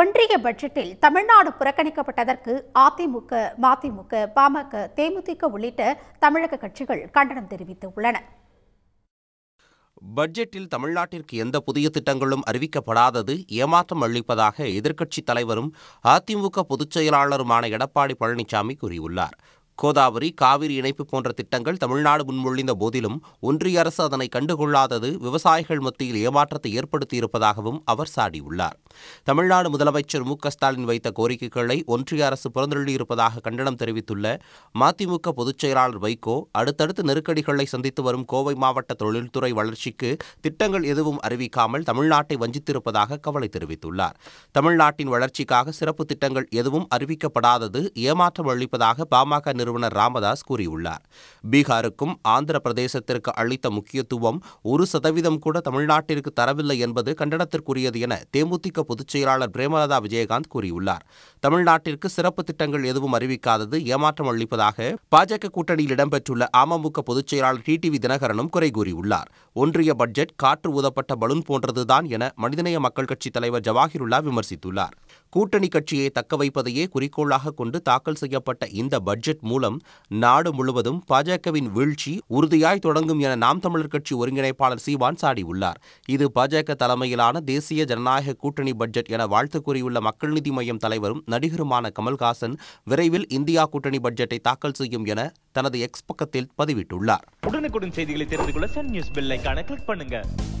ஒன்றிய பட்ஜெட்டில் தமிழ்நாடு புறக்கணிக்கப்பட்டதற்கு அதிமுக மதிமுக பாமக தேமுதிக உள்ளிட்ட தமிழக கட்சிகள் கண்டனம் தெரிவித்துள்ளன பட்ஜெட்டில் தமிழ்நாட்டிற்கு எந்த புதிய திட்டங்களும் அறிவிக்கப்படாதது ஏமாற்றம் அளிப்பதாக எதிர்க்கட்சித் தலைவரும் அதிமுக பொதுச் செயலாளருமான எடப்பாடி பழனிசாமி கூறியுள்ளார் கோதாவரி காவிரி இணைப்பு போன்ற திட்டங்கள் தமிழ்நாடு முன்மொழிந்த போதிலும் ஒன்றிய அரசு அதனை கண்டுகொள்ளாதது விவசாயிகள் மத்தியில் ஏமாற்றத்தை ஏற்படுத்தியிருப்பதாகவும் அவர் சாடியுள்ளார் தமிழ்நாடு முதலமைச்சர் மு ஸ்டாலின் வைத்த கோரிக்கைகளை ஒன்றிய அரசு புறந்தள்ளியிருப்பதாக கண்டனம் தெரிவித்துள்ள மதிமுக பொதுச் செயலாளர் வைகோ அடுத்தடுத்து நெருக்கடிகளை சந்தித்து வரும் கோவை மாவட்ட தொழில்துறை வளர்ச்சிக்கு திட்டங்கள் எதுவும் அறிவிக்காமல் தமிழ்நாட்டை வஞ்சித்திருப்பதாக கவலை தெரிவித்துள்ளார் தமிழ்நாட்டின் வளர்ச்சிக்காக சிறப்பு திட்டங்கள் எதுவும் அறிவிக்கப்படாதது ஏமாற்றம் அளிப்பதாக பாமக நிறுவனர் ராமதாஸ் கூறியுள்ளார் பீகாருக்கும் ஆந்திர பிரதேசத்திற்கு அளித்த முக்கியத்துவம் ஒரு சதவீதம் கூட தமிழ்நாட்டிற்கு தரவில்லை என்பது கண்டனத்திற்குரியது என தேமுதிக பொதுச் செயலாளர் பிரேமலதா விஜயகாந்த் கூறியுள்ளார் தமிழ்நாட்டிற்கு சிறப்பு திட்டங்கள் எதுவும் அறிவிக்காதது ஏமாற்றம் அளிப்பதாக பாஜக கூட்டணியில் இடம்பெற்றுள்ள அமமுக பொதுச் செயலாளர் வி தினகரனும் குறை கூறியுள்ளார் ஒன்றிய பட்ஜெட் காற்று ஊதப்பட்ட பலூன் போன்றதுதான் என மனிதநேய மக்கள் கட்சித் தலைவர் ஜவாஹிருல்லா விமர்சித்துள்ளார் கூட்டணி கட்சியை தக்கவைப்பதையே குறிக்கோளாக கொண்டு தாக்கல் செய்யப்பட்ட இந்த பட்ஜெட் மூலம் நாடு முழுவதும் பாஜகவின் வீழ்ச்சி உறுதியாய் தொடங்கும் என நாம் தமிழர் கட்சி ஒருங்கிணைப்பாளர் சீவான் சாடியுள்ளார் இது பாஜக தலைமையிலான தேசிய ஜனநாயக கூட்டணி பட்ஜெட் என வாழ்த்து கூறியுள்ள மக்கள் நீதி மையம் தலைவரும் நடிகருமான கமல்ஹாசன் விரைவில் இந்தியா கூட்டணி பட்ஜெட்டை தாக்கல் செய்யும் என தனது எக்ஸ் பக்கத்தில் பதிவிட்டுள்ளார் உடனுக்குடன் செய்திகளை தெரிந்து கொள்ள சன் நியூஸ் பெல் கிளிக் பண்ணுங்க